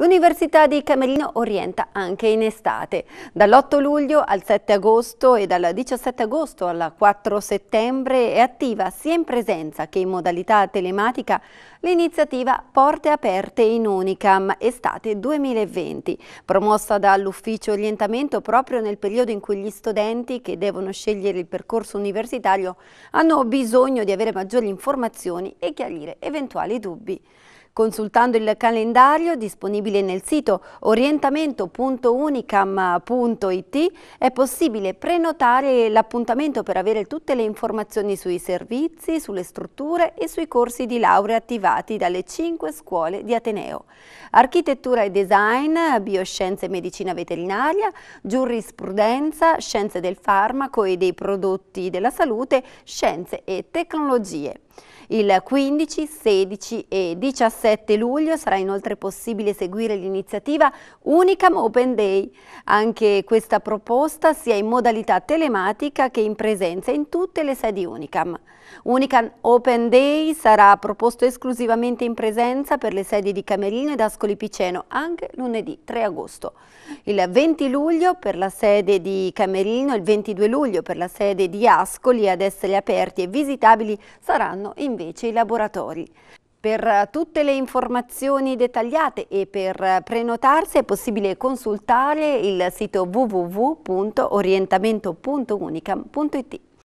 L'Università di Camerino orienta anche in estate. Dall'8 luglio al 7 agosto e dal 17 agosto al 4 settembre è attiva sia in presenza che in modalità telematica l'iniziativa Porte Aperte in Unicam Estate 2020, promossa dall'Ufficio Orientamento proprio nel periodo in cui gli studenti che devono scegliere il percorso universitario hanno bisogno di avere maggiori informazioni e chiarire eventuali dubbi. Consultando il calendario disponibile disponibile nel sito orientamento.unicam.it è possibile prenotare l'appuntamento per avere tutte le informazioni sui servizi, sulle strutture e sui corsi di laurea attivati dalle 5 scuole di Ateneo. Architettura e design, bioscienze e medicina veterinaria, giurisprudenza, scienze del farmaco e dei prodotti della salute, scienze e tecnologie. Il 15, 16 e 17 luglio sarà inoltre possibile seguire l'iniziativa Unicam Open Day. Anche questa proposta sia in modalità telematica che in presenza in tutte le sedi Unicam. Unicam Open Day sarà proposto esclusivamente in presenza per le sedi di Camerino ed Ascoli Piceno anche lunedì 3 agosto. Il 20 luglio per la sede di Camerino e il 22 luglio per la sede di Ascoli ad essere aperti e visitabili saranno saranno invece i laboratori. Per tutte le informazioni dettagliate e per prenotarsi è possibile consultare il sito www.orientamento.unicam.it.